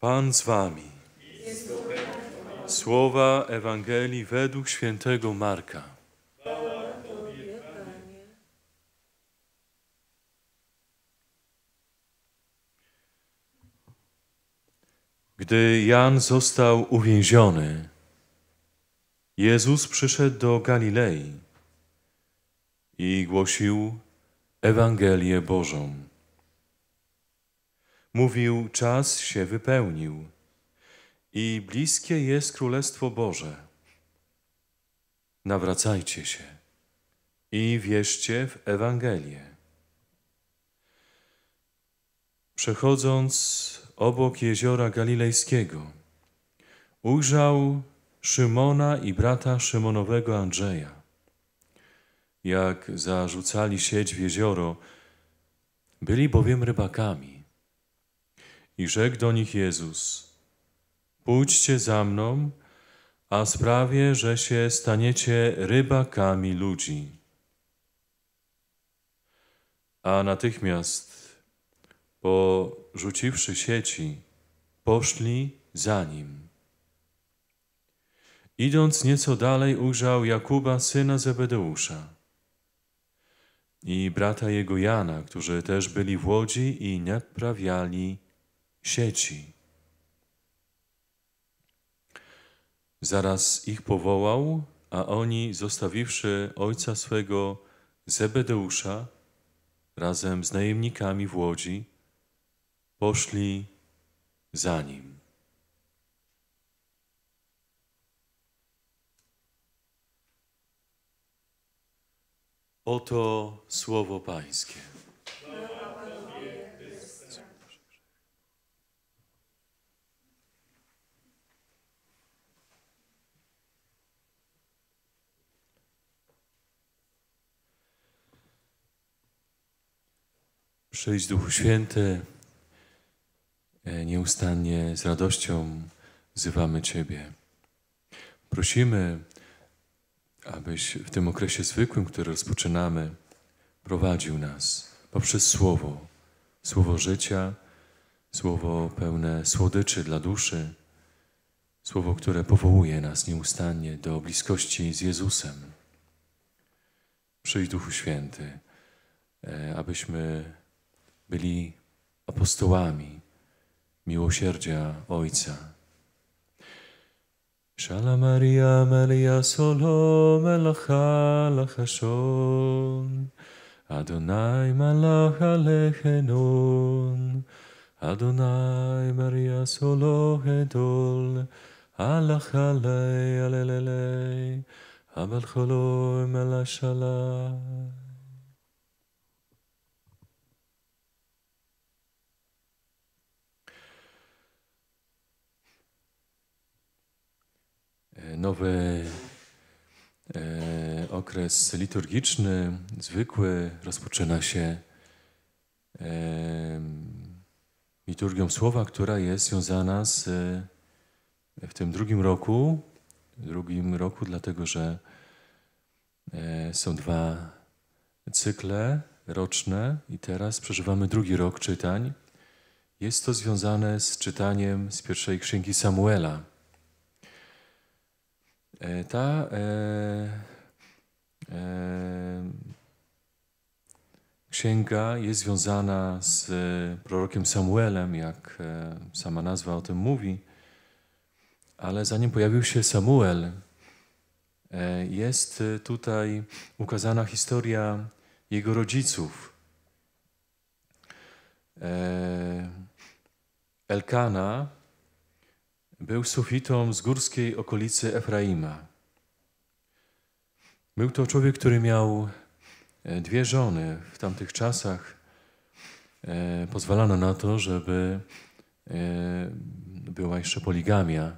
Pan z wami. Słowa Ewangelii według świętego Marka. Gdy Jan został uwięziony, Jezus przyszedł do Galilei i głosił Ewangelię Bożą mówił: Czas się wypełnił i bliskie jest Królestwo Boże. Nawracajcie się i wierzcie w Ewangelię. Przechodząc obok jeziora Galilejskiego, ujrzał Szymona i brata Szymonowego Andrzeja. Jak zarzucali sieć w jezioro, byli bowiem rybakami. I rzekł do nich Jezus, pójdźcie za mną, a sprawię, że się staniecie rybakami ludzi. A natychmiast, porzuciwszy sieci, poszli za nim. Idąc nieco dalej, ujrzał Jakuba, syna Zebedeusza i brata jego Jana, którzy też byli w łodzi i naprawiali sieci. Zaraz ich powołał, a oni, zostawiwszy ojca swego Zebedeusza, razem z najemnikami w łodzi, poszli za nim. Oto słowo Pańskie. Przyjdź Duchu Święty, e, nieustannie z radością wzywamy Ciebie. Prosimy, abyś w tym okresie zwykłym, który rozpoczynamy, prowadził nas poprzez Słowo, Słowo życia, Słowo pełne słodyczy dla duszy, Słowo, które powołuje nas nieustannie do bliskości z Jezusem. Przyjdź Duchu Święty, e, abyśmy byli apostołami miłosierdzia Ojca. Szala Maria Melia Solom Elocha Lachashon, Adonai Malach Alechenon Adonai Maria Solo Hedol Alach Alei Alelelei Abel, חלום אל E, nowy e, okres liturgiczny, zwykły, rozpoczyna się liturgią słowa, która jest związana z e, w tym drugim roku, drugim roku, dlatego że są dwa cykle roczne i teraz przeżywamy drugi rok czytań. Jest to związane z czytaniem z pierwszej księgi Samuela. E, ta e, e, księga jest związana z prorokiem Samuelem, jak sama nazwa o tym mówi. Ale zanim pojawił się Samuel, jest tutaj ukazana historia jego rodziców. Elkana, był sufitą z górskiej okolicy Efraima. Był to człowiek, który miał e, dwie żony. W tamtych czasach e, pozwalano na to, żeby e, była jeszcze poligamia,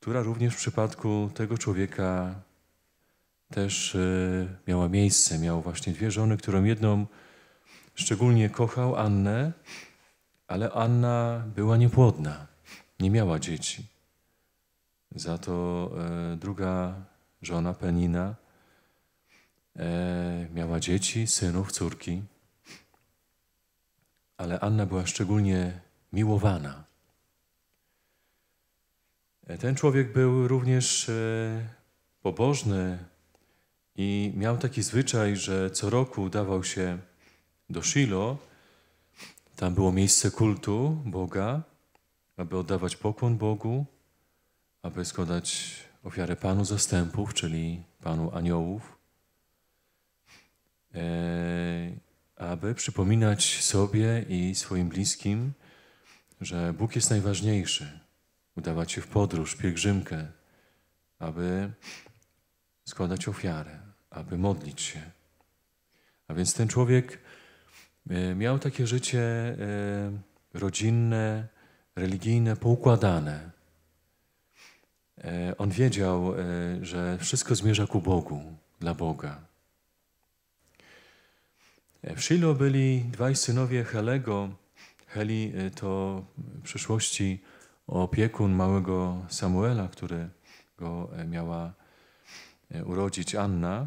która również w przypadku tego człowieka też miała miejsce. Miał właśnie dwie żony, którą jedną szczególnie kochał, Annę, ale Anna była niepłodna, nie miała dzieci. Za to e, druga żona, Penina, e, miała dzieci, synów, córki. Ale Anna była szczególnie miłowana. E, ten człowiek był również pobożny i miał taki zwyczaj, że co roku udawał się do Shiloh tam było miejsce kultu Boga, aby oddawać pokłon Bogu, aby składać ofiarę Panu zastępów, czyli Panu aniołów, e, aby przypominać sobie i swoim bliskim, że Bóg jest najważniejszy. Udawać się w podróż, pielgrzymkę, aby składać ofiarę, aby modlić się. A więc ten człowiek E, miał takie życie e, rodzinne, religijne, poukładane. E, on wiedział, że wszystko zmierza ku Bogu, dla Boga. W Shiloh byli dwaj synowie Helego. Heli to w przyszłości opiekun małego Samuela, który go miała urodzić Anna.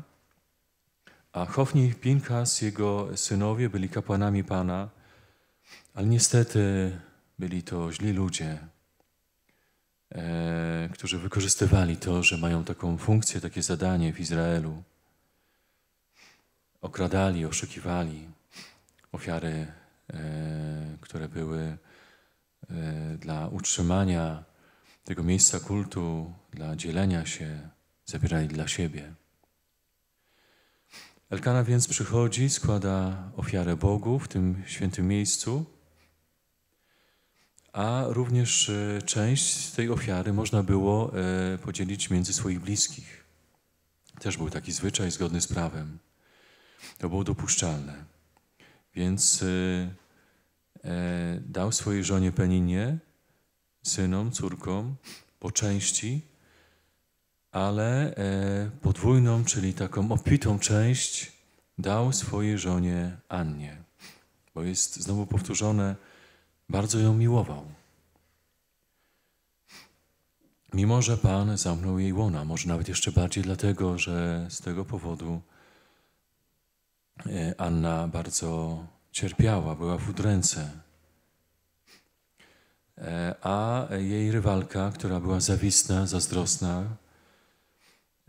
A Hofni Pinkas, jego synowie byli kapłanami Pana, ale niestety byli to źli ludzie, e, którzy wykorzystywali to, że mają taką funkcję, takie zadanie w Izraelu. Okradali, oszukiwali ofiary, e, które były e, dla utrzymania tego miejsca kultu, dla dzielenia się, zabierali dla siebie. Elkana więc przychodzi, składa ofiarę Bogu w tym świętym miejscu, a również e, część tej ofiary można było e, podzielić między swoich bliskich. Też był taki zwyczaj zgodny z prawem. To było dopuszczalne. Więc e, dał swojej żonie Peninie, synom, córkom po części ale e, podwójną, czyli taką obfitą część dał swojej żonie Annie, bo jest znowu powtórzone, bardzo ją miłował. Mimo, że Pan zamknął jej łona, może nawet jeszcze bardziej dlatego, że z tego powodu e, Anna bardzo cierpiała, była w udręce. E, a jej rywalka, która była zawisna, zazdrosna,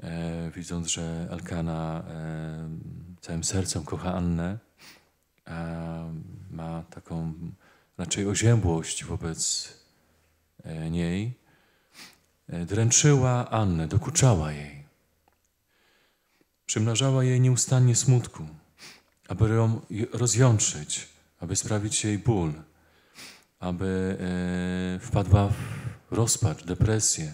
e, widząc, że Elkana e, całym sercem kocha Annę, a ma taką raczej oziębłość wobec e, niej, e, dręczyła Annę, dokuczała jej. Przymnażała jej nieustannie smutku, aby ją rozjątrzyć, aby sprawić jej ból, aby e, wpadła w rozpacz, depresję.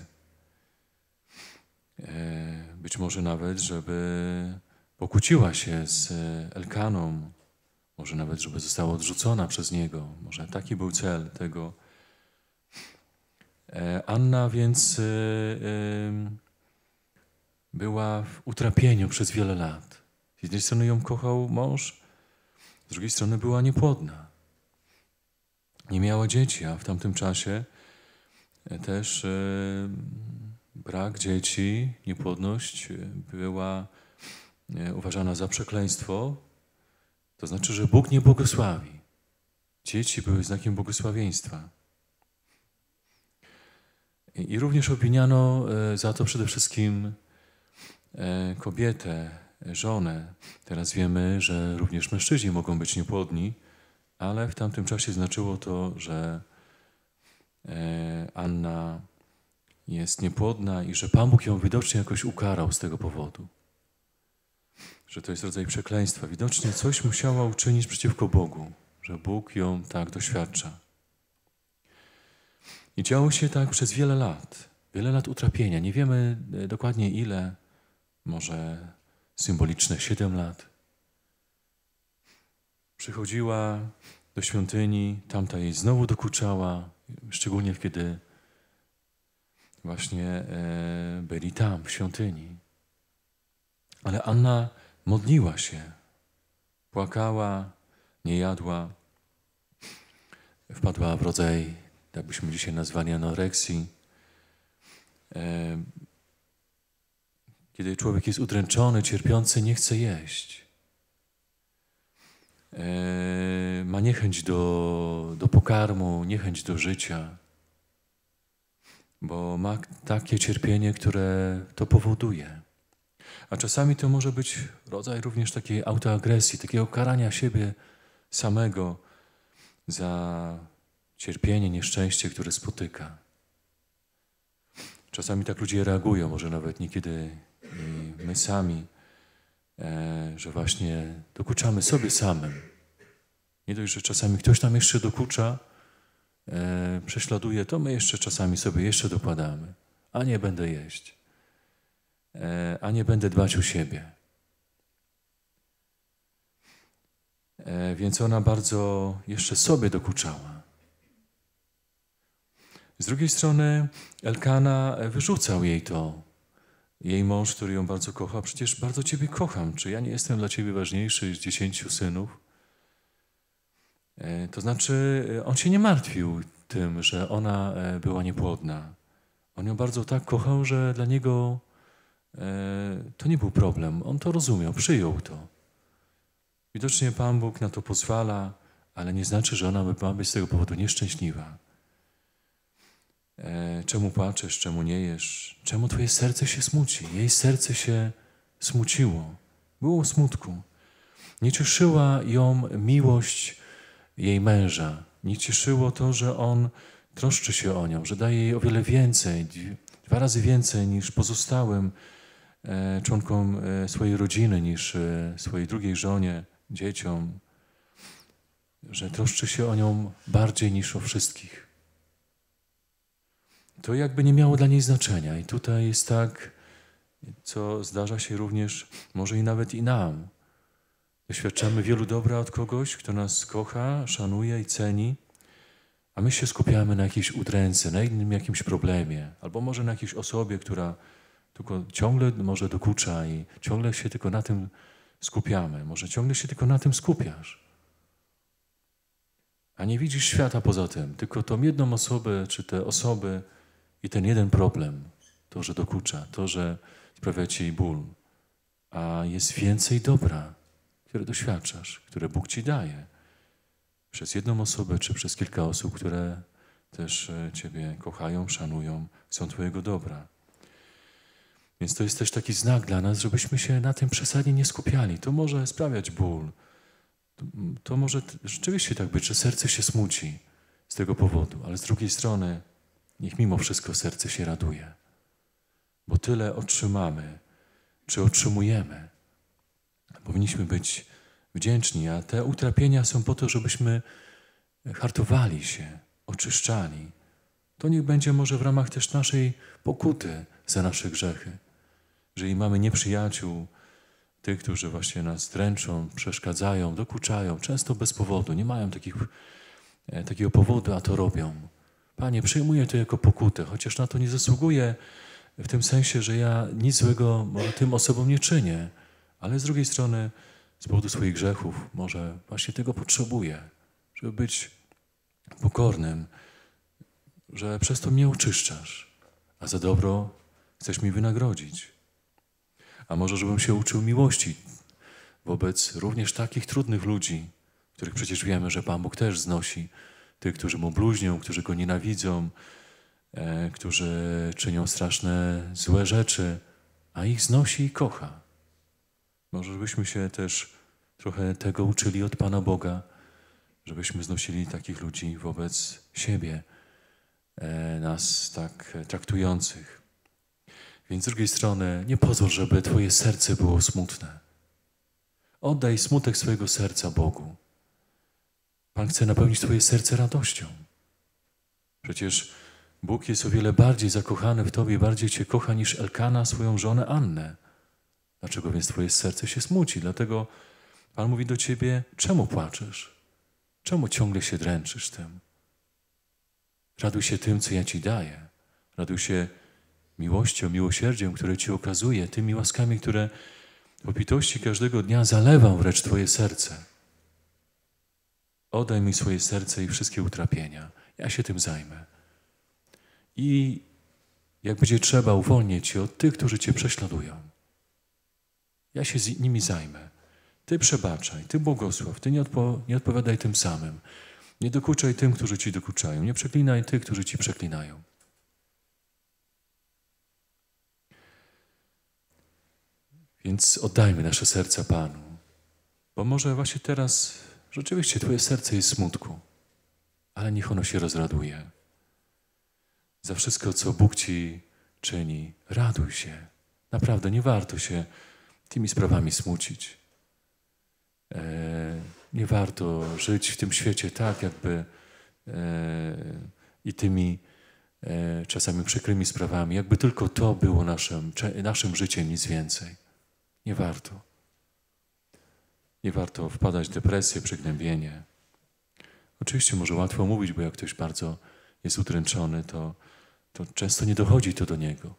Być może nawet, żeby pokłóciła się z e, Elkaną, może nawet, żeby została odrzucona przez niego. Może taki był cel tego. E, Anna więc e, była w utrapieniu przez wiele lat. Z jednej strony ją kochał mąż, z drugiej strony była niepłodna. Nie miała dzieci, a w tamtym czasie też brak dzieci, niepłodność y, była y, uważana za przekleństwo, to znaczy, że Bóg nie błogosławi. Dzieci były znakiem błogosławieństwa. I również obwiniano y, za to przede wszystkim kobietę, żonę. Teraz wiemy, że również mężczyźni mogą być niepłodni, ale w tamtym czasie znaczyło to, że Anna jest niepłodna i że Pan Bóg ją widocznie jakoś ukarał z tego powodu. Że to jest rodzaj przekleństwa. Widocznie coś musiała uczynić przeciwko Bogu, że Bóg ją tak doświadcza. I działo się tak przez wiele lat. Wiele lat utrapienia. Nie wiemy e, dokładnie ile, może symboliczne 7 lat. Przychodziła do świątyni, tamta jej znowu dokuczała, szczególnie kiedy właśnie e, byli tam, w świątyni. Ale Anna modliła się, płakała, nie jadła, wpadła w rodzaj, tak byśmy dzisiaj nazwali, anoreksji. E, kiedy człowiek jest udręczony, cierpiący, nie chce jeść. E, ma niechęć do, do pokarmu, niechęć do życia bo ma takie cierpienie, które to powoduje. A czasami to może być rodzaj również takiej autoagresji, takiego karania siebie samego za cierpienie, nieszczęście, które spotyka. Czasami tak ludzie reagują, może nawet niekiedy i my sami, e, że właśnie dokuczamy sobie samym. Nie dość, że czasami ktoś nam jeszcze dokucza, E, prześladuje, to my jeszcze czasami sobie jeszcze dokładamy. A nie będę jeść. E, a nie będę dbać o siebie. E, więc ona bardzo jeszcze sobie dokuczała. Z drugiej strony Elkana wyrzucał jej to. Jej mąż, który ją bardzo kocha, przecież bardzo Ciebie kocham. Czy ja nie jestem dla Ciebie ważniejszy niż dziesięciu synów? E, to znaczy, e, on się nie martwił tym, że ona e, była niepłodna. On ją bardzo tak kochał, że dla niego to nie był problem. On to rozumiał, przyjął to. Widocznie Pan Bóg na to pozwala, ale nie znaczy, że ona ma być z tego powodu nieszczęśliwa. Czemu płaczesz, czemu nie jesz? Czemu twoje serce się smuci? Jej serce się smuciło. Było smutku. Nie cieszyła ją miłość jej męża. Nie cieszyło to, że on troszczy się o nią, że daje jej o wiele więcej, dwa razy więcej niż pozostałym e, członkom e, swojej rodziny, niż e, swojej drugiej żonie, dzieciom, że troszczy się o nią bardziej niż o wszystkich. To jakby nie miało dla niej znaczenia. I tutaj jest tak, co zdarza się również, może i nawet i nam, Doświadczamy wielu dobra od kogoś, kto nas kocha, szanuje i ceni, a my się skupiamy na jakiejś udręce, na innym jakimś problemie, albo może na jakiejś osobie, która tylko ciągle może dokucza i ciągle się tylko na tym skupiamy. Może ciągle się tylko na tym skupiasz. A nie widzisz świata poza tym, tylko tą jedną osobę, czy te osoby i ten jeden problem, to, że dokucza, to, że sprawia ci ból. A jest więcej dobra które doświadczasz, które Bóg ci daje. Przez jedną osobę czy przez kilka osób, które też e, Ciebie kochają, szanują, chcą Twojego dobra. Więc to jest też taki znak dla nas, żebyśmy się na tym przesadnie nie skupiali. To może sprawiać ból. To, mm, to może rzeczywiście tak być, że serce się smuci z tego powodu, ale z drugiej strony niech mimo wszystko serce się raduje. Bo tyle otrzymamy, czy otrzymujemy Powinniśmy być wdzięczni, a te utrapienia są po to, żebyśmy hartowali się, oczyszczali. To niech będzie może w ramach też naszej pokuty za nasze grzechy. Jeżeli mamy nieprzyjaciół, tych, którzy właśnie nas dręczą, przeszkadzają, dokuczają, często bez powodu, nie mają takich, e, takiego powodu, a to robią. Panie, przyjmuję to jako pokutę, chociaż na to nie zasługuję w tym sensie, że ja nic złego tym osobom nie czynię ale z drugiej strony z powodu swoich grzechów może właśnie tego potrzebuje, żeby być pokornym, że przez to mnie oczyszczasz, a za dobro chcesz mi wynagrodzić. A może, żebym się uczył miłości wobec również takich trudnych ludzi, których przecież wiemy, że Pan Bóg też znosi, tych, którzy mu bluźnią, którzy go nienawidzą, e, którzy czynią straszne złe rzeczy, a ich znosi i kocha. Może żebyśmy się też trochę tego uczyli od Pana Boga, żebyśmy znosili takich ludzi wobec siebie, e, nas tak e, traktujących. Więc z drugiej strony, nie pozwól, żeby Twoje serce było smutne. Oddaj smutek swojego serca Bogu. Pan chce napełnić Twoje serce radością. Przecież Bóg jest o wiele bardziej zakochany w Tobie, bardziej Cię kocha niż Elkana swoją żonę Annę. Dlaczego więc Twoje serce się smuci? Dlatego Pan mówi do Ciebie, czemu płaczesz? Czemu ciągle się dręczysz tym? Raduj się tym, co ja Ci daję. Raduj się miłością, miłosierdziem, które Ci okazuję, tymi łaskami, które w obfitości każdego dnia zalewa wręcz Twoje serce. Oddaj mi swoje serce i wszystkie utrapienia. Ja się tym zajmę. I jak będzie trzeba, uwolnię Cię od tych, którzy Cię prześladują. Ja się z nimi zajmę. Ty przebaczaj, ty błogosław, ty nie, odpo nie odpowiadaj tym samym. Nie dokuczaj tym, którzy ci dokuczają. Nie przeklinaj tych, którzy ci przeklinają. Więc oddajmy nasze serca Panu. Bo może właśnie teraz rzeczywiście Twoje serce jest smutku, ale niech ono się rozraduje. Za wszystko, co Bóg Ci czyni, raduj się. Naprawdę nie warto się tymi sprawami smucić. E, nie warto żyć w tym świecie tak, jakby e, i tymi e, czasami przykrymi sprawami, jakby tylko to było naszym, naszym życiem, nic więcej. Nie warto. Nie warto wpadać w depresję, przygnębienie. Oczywiście może łatwo mówić, bo jak ktoś bardzo jest udręczony, to, to często nie dochodzi to do niego.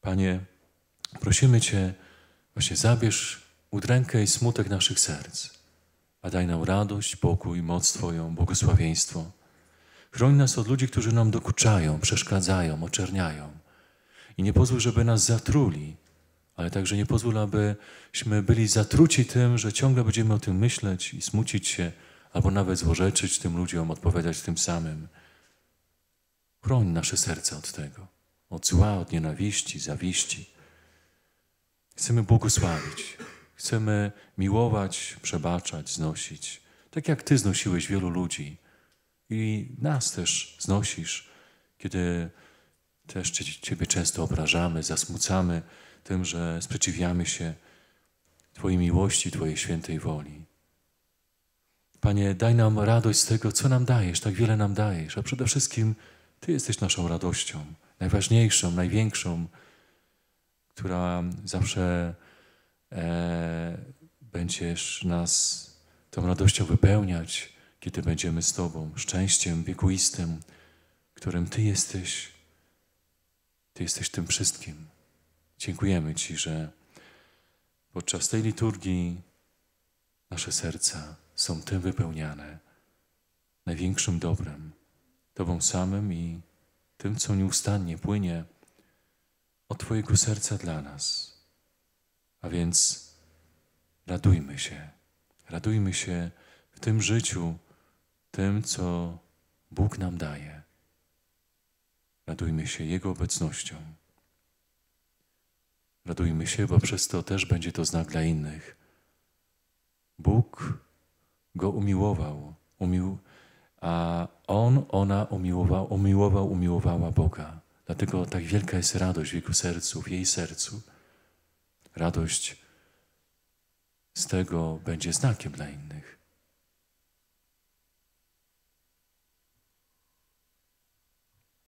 Panie, Prosimy Cię, właśnie zabierz udrękę i smutek naszych serc, a daj nam radość, pokój, moc Twoją, błogosławieństwo. Chroń nas od ludzi, którzy nam dokuczają, przeszkadzają, oczerniają. I nie pozwól, żeby nas zatruli, ale także nie pozwól, abyśmy byli zatruci tym, że ciągle będziemy o tym myśleć i smucić się, albo nawet złorzeczyć tym ludziom, odpowiadać tym samym. Chroń nasze serca od tego, od zła, od nienawiści, zawiści. Chcemy błogosławić, chcemy miłować, przebaczać, znosić. Tak jak Ty znosiłeś wielu ludzi i nas też znosisz, kiedy też Ciebie często obrażamy, zasmucamy tym, że sprzeciwiamy się Twojej miłości, Twojej świętej woli. Panie, daj nam radość z tego, co nam dajesz, tak wiele nam dajesz, a przede wszystkim Ty jesteś naszą radością, najważniejszą, największą, która zawsze e, będziesz nas tą radością wypełniać, kiedy będziemy z Tobą, szczęściem wiekuistym, którym Ty jesteś. Ty jesteś tym wszystkim. Dziękujemy Ci, że podczas tej liturgii nasze serca są tym wypełniane, największym dobrem, Tobą samym i tym, co nieustannie płynie od Twojego serca dla nas. A więc radujmy się, radujmy się w tym życiu, tym, co Bóg nam daje. Radujmy się Jego obecnością. Radujmy się, bo przez to też będzie to znak dla innych. Bóg go umiłował, umił, a on, ona umiłował, umiłował, umiłowała Boga. Dlatego tak wielka jest radość w jego sercu, w jej sercu. Radość z tego będzie znakiem dla innych.